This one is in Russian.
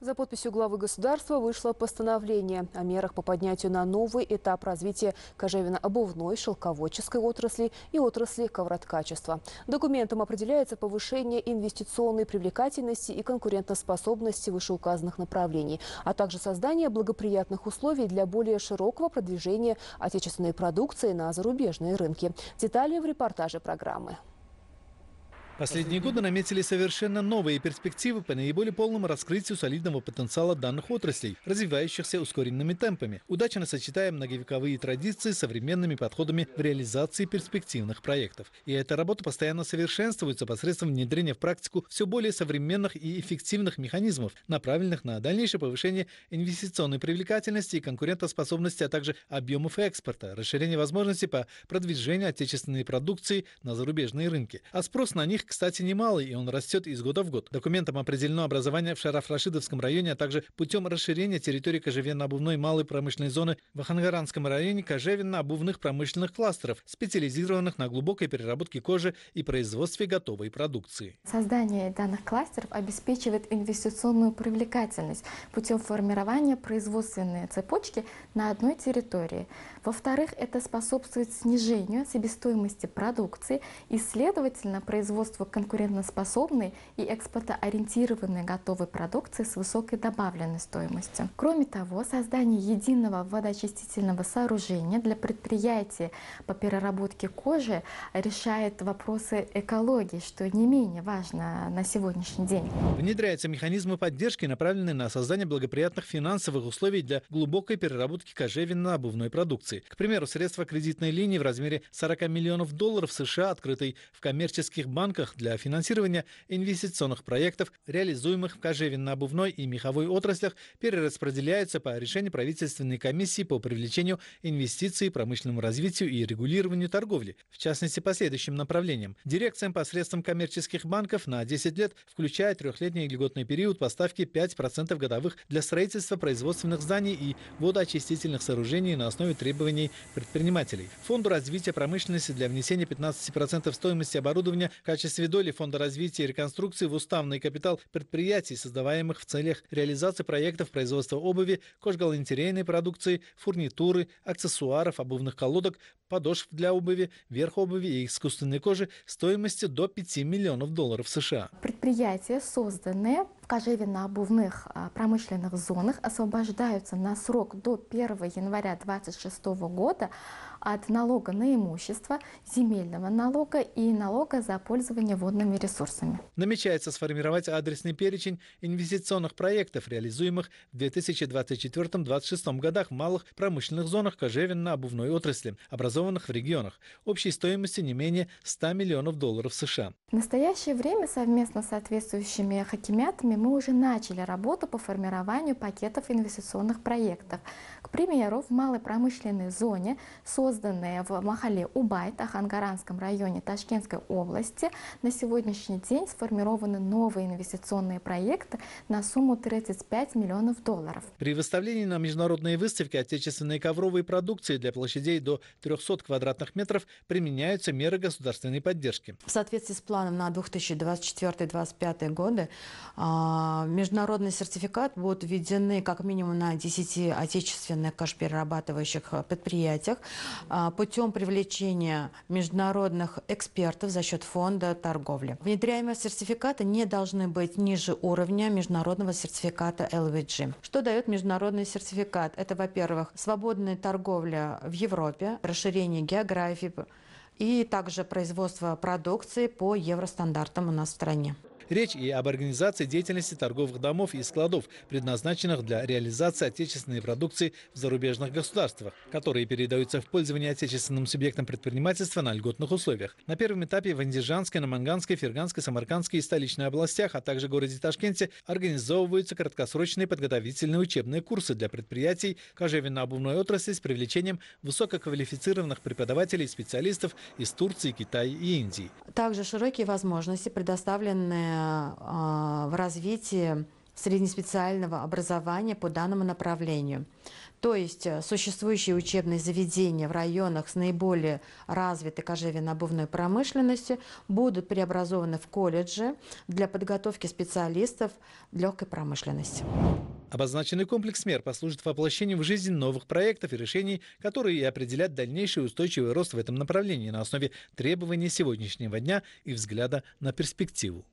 За подписью главы государства вышло постановление о мерах по поднятию на новый этап развития кожевино-обувной, шелководческой отрасли и отрасли ковроткачества. Документом определяется повышение инвестиционной привлекательности и конкурентоспособности вышеуказанных направлений, а также создание благоприятных условий для более широкого продвижения отечественной продукции на зарубежные рынки. Детали в репортаже программы. Последние годы наметили совершенно новые перспективы по наиболее полному раскрытию солидного потенциала данных отраслей, развивающихся ускоренными темпами, удачно сочетая многовековые традиции с современными подходами в реализации перспективных проектов. И эта работа постоянно совершенствуется посредством внедрения в практику все более современных и эффективных механизмов, направленных на дальнейшее повышение инвестиционной привлекательности и конкурентоспособности, а также объемов экспорта, расширение возможностей по продвижению отечественной продукции на зарубежные рынки. А спрос на них Таких, кстати, немало, и он растет из года в год. Документом определено образование в Шарафрашидовском районе, а также путем расширения территории кожевенно-обувной малой промышленной зоны в Ахангаранском районе кожевенно-обувных промышленных кластеров, специализированных на глубокой переработке кожи и производстве готовой продукции. Создание данных кластеров обеспечивает инвестиционную привлекательность путем формирования производственной цепочки на одной территории. Во-вторых, это способствует снижению себестоимости продукции и, следовательно, производству производства конкурентоспособной и экспортоориентированной готовой продукции с высокой добавленной стоимостью. Кроме того, создание единого водоочистительного сооружения для предприятий по переработке кожи решает вопросы экологии, что не менее важно на сегодняшний день. Внедряются механизмы поддержки, направленные на создание благоприятных финансовых условий для глубокой переработки кожевенно-обувной продукции. К примеру, средства кредитной линии в размере 40 миллионов долларов США, открытой в коммерческих банках, кредитах для финансирования инвестиционных проектов, реализуемых в кожевенно-обувной и меховой отраслях, перераспределяются по решению правительственной комиссии по привлечению инвестиций, промышленному развитию и регулированию торговли, в частности по следующим направлениям. Дирекциям посредством коммерческих банков на 10 лет, включая трехлетний льготный период поставки 5% годовых для строительства производственных зданий и водоочистительных сооружений на основе требований предпринимателей. Фонду развития промышленности для внесения 15% стоимости оборудования в качестве Свидоли Фонда развития и реконструкции в уставный капитал предприятий, создаваемых в целях реализации проектов производства обуви, кожгалантерейной продукции, фурнитуры, аксессуаров, обувных колодок, подошв для обуви, верх обуви и искусственной кожи стоимостью до 5 миллионов долларов США. Предприятия, созданные в кожевенно-обувных а, промышленных зонах освобождаются на срок до 1 января 2026 года от налога на имущество, земельного налога и налога за пользование водными ресурсами. Намечается сформировать адресный перечень инвестиционных проектов, реализуемых в 2024-2026 годах в малых промышленных зонах кожевенно-обувной отрасли, образованных в регионах, общей стоимостью не менее 100 миллионов долларов США. В настоящее время совместно с соответствующими хакимятами программе мы уже начали работу по формированию пакетов инвестиционных проектов. К примеру, в малой промышленной зоне, созданной в Махале Убайт, Ахангаранском районе Ташкентской области, на сегодняшний день сформированы новые инвестиционные проекты на сумму 35 миллионов долларов. При выставлении на международные выставки отечественной ковровой продукции для площадей до 300 квадратных метров применяются меры государственной поддержки. В соответствии с планом на 2024-2025 годы а, а, международный сертификат будут введены как минимум на 10 отечественных кашперерабатывающих э, предприятиях а, путем привлечения международных экспертов за счет фонда торговли. Внедряемые сертификаты не должны быть ниже уровня международного сертификата LVG. Что дает международный сертификат? Это, во-первых, свободная торговля в Европе, расширение географии и также производство продукции по евростандартам у нас в стране. Речь и об организации деятельности торговых домов и складов, предназначенных для реализации отечественной продукции в зарубежных государствах, которые передаются в пользование отечественным субъектам предпринимательства на льготных условиях. На первом этапе в Андижанской, Наманганской, Ферганской, Самаркандской и столичной областях, а также городе Ташкенте организовываются краткосрочные подготовительные учебные курсы для предприятий кожевенно-обувной отрасли с привлечением высококвалифицированных преподавателей и специалистов из Турции, Китая и Индии. Также широкие возможности предоставлены а, в развитии среднеспециального образования по данному направлению. То есть э, существующие учебные заведения в районах с наиболее развитой кожевенно-обувной промышленностью будут преобразованы в колледжи для подготовки специалистов легкой промышленности. Обозначенный комплекс мер послужит воплощением в жизнь новых проектов и решений, которые и определят дальнейший устойчивый рост в этом направлении на основе требований сегодняшнего дня и взгляда на перспективу.